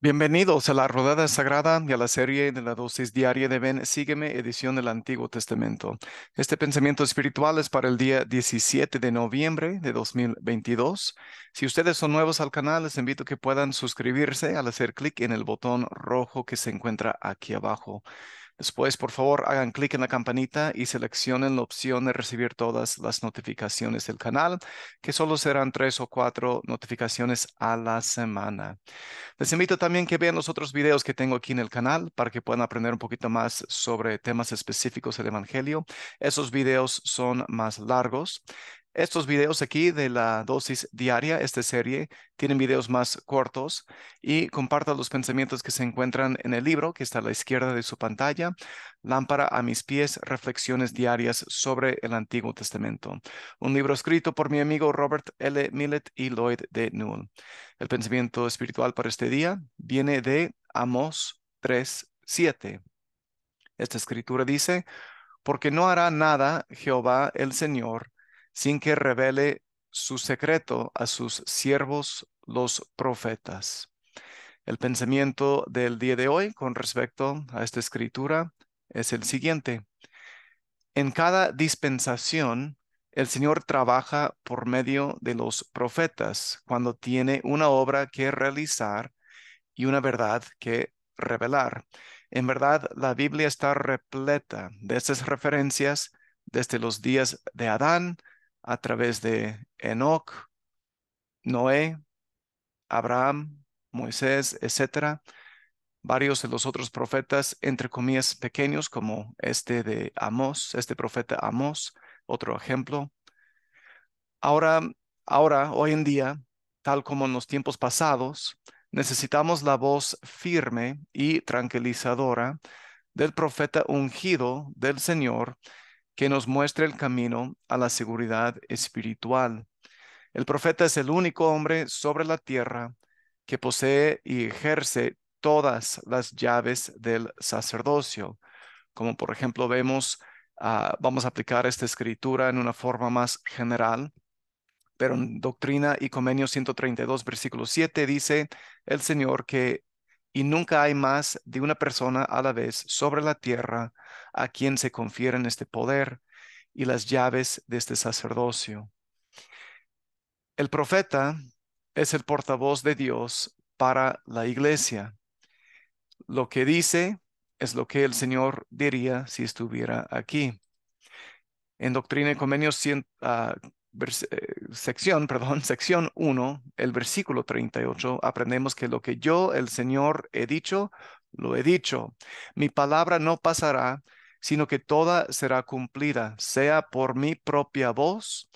Bienvenidos a la Rodada Sagrada y a la serie de la dosis diaria de Ben Sígueme, edición del Antiguo Testamento. Este pensamiento espiritual es para el día 17 de noviembre de 2022. Si ustedes son nuevos al canal, les invito a que puedan suscribirse al hacer clic en el botón rojo que se encuentra aquí abajo. Después, por favor, hagan clic en la campanita y seleccionen la opción de recibir todas las notificaciones del canal, que solo serán tres o cuatro notificaciones a la semana. Les invito también que vean los otros videos que tengo aquí en el canal para que puedan aprender un poquito más sobre temas específicos del Evangelio. Esos videos son más largos estos videos aquí de la dosis diaria, esta serie, tienen videos más cortos y comparto los pensamientos que se encuentran en el libro que está a la izquierda de su pantalla, Lámpara a mis pies, reflexiones diarias sobre el Antiguo Testamento. Un libro escrito por mi amigo Robert L. Millet y Lloyd D. Newell. El pensamiento espiritual para este día viene de Amos 3.7. Esta escritura dice, porque no hará nada Jehová el Señor sin que revele su secreto a sus siervos los profetas. El pensamiento del día de hoy con respecto a esta escritura es el siguiente. En cada dispensación, el Señor trabaja por medio de los profetas cuando tiene una obra que realizar y una verdad que revelar. En verdad, la Biblia está repleta de estas referencias desde los días de Adán a través de Enoch, Noé, Abraham, Moisés, etc. Varios de los otros profetas, entre comillas, pequeños, como este de Amós, este profeta Amós, otro ejemplo. Ahora, ahora, hoy en día, tal como en los tiempos pasados, necesitamos la voz firme y tranquilizadora del profeta ungido del Señor que nos muestre el camino a la seguridad espiritual. El profeta es el único hombre sobre la tierra que posee y ejerce todas las llaves del sacerdocio. Como por ejemplo vemos, ah, vamos a aplicar esta escritura en una forma más general, pero en Doctrina y Comenio 132, versículo 7 dice el Señor que y nunca hay más de una persona a la vez sobre la tierra a quien se confieren este poder y las llaves de este sacerdocio. El profeta es el portavoz de Dios para la iglesia. Lo que dice es lo que el Señor diría si estuviera aquí. En Doctrina y Convenios, ah, eh, sección, perdón, sección 1, el versículo 38, aprendemos que lo que yo, el Señor, he dicho, lo he dicho. Mi palabra no pasará sino que toda será cumplida, sea por mi propia voz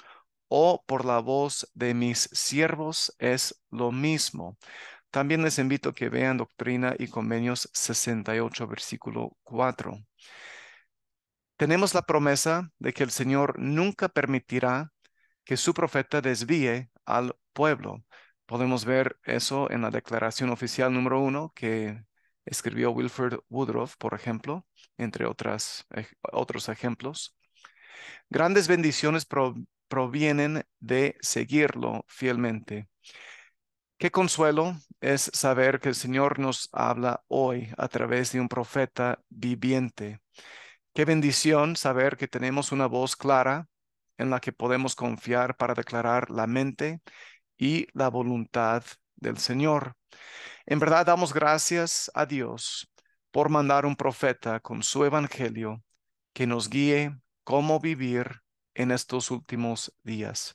o por la voz de mis siervos, es lo mismo. También les invito a que vean Doctrina y Convenios 68, versículo 4. Tenemos la promesa de que el Señor nunca permitirá que su profeta desvíe al pueblo. Podemos ver eso en la declaración oficial número uno que escribió Wilfred Woodruff, por ejemplo, entre otras, otros ejemplos. Grandes bendiciones provienen de seguirlo fielmente. Qué consuelo es saber que el Señor nos habla hoy a través de un profeta viviente. Qué bendición saber que tenemos una voz clara en la que podemos confiar para declarar la mente y la voluntad del Señor. En verdad damos gracias a Dios por mandar un profeta con su evangelio que nos guíe cómo vivir en estos últimos días.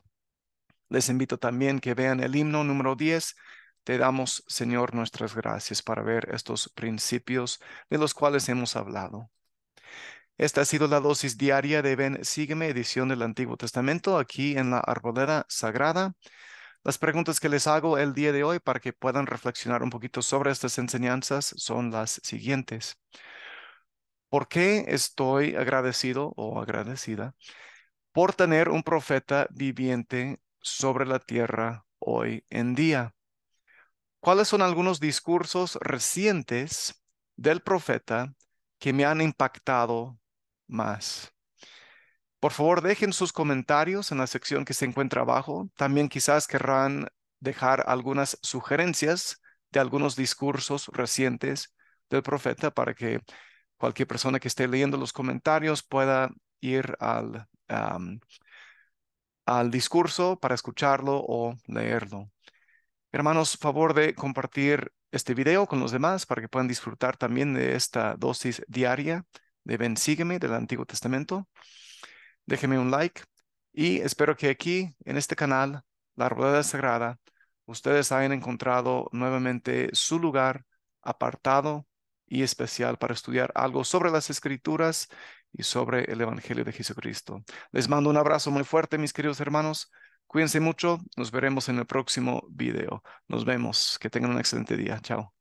Les invito también que vean el himno número 10. Te damos, Señor, nuestras gracias para ver estos principios de los cuales hemos hablado. Esta ha sido la dosis diaria de Ben sígueme, edición del Antiguo Testamento, aquí en la Arboleda Sagrada. Las preguntas que les hago el día de hoy para que puedan reflexionar un poquito sobre estas enseñanzas son las siguientes. ¿Por qué estoy agradecido o agradecida por tener un profeta viviente sobre la tierra hoy en día? ¿Cuáles son algunos discursos recientes del profeta que me han impactado más? Por favor, dejen sus comentarios en la sección que se encuentra abajo. También quizás querrán dejar algunas sugerencias de algunos discursos recientes del profeta para que cualquier persona que esté leyendo los comentarios pueda ir al, al discurso para escucharlo o leerlo. Hermanos, favor de compartir este video con los demás para que puedan disfrutar también de esta dosis diaria de Ben sígueme del Antiguo Testamento. Déjenme un like y espero que aquí, en este canal, La Rueda Sagrada, ustedes hayan encontrado nuevamente su lugar apartado y especial para estudiar algo sobre las Escrituras y sobre el Evangelio de Jesucristo. Les mando un abrazo muy fuerte, mis queridos hermanos. Cuídense mucho. Nos veremos en el próximo video. Nos vemos. Que tengan un excelente día. Chao.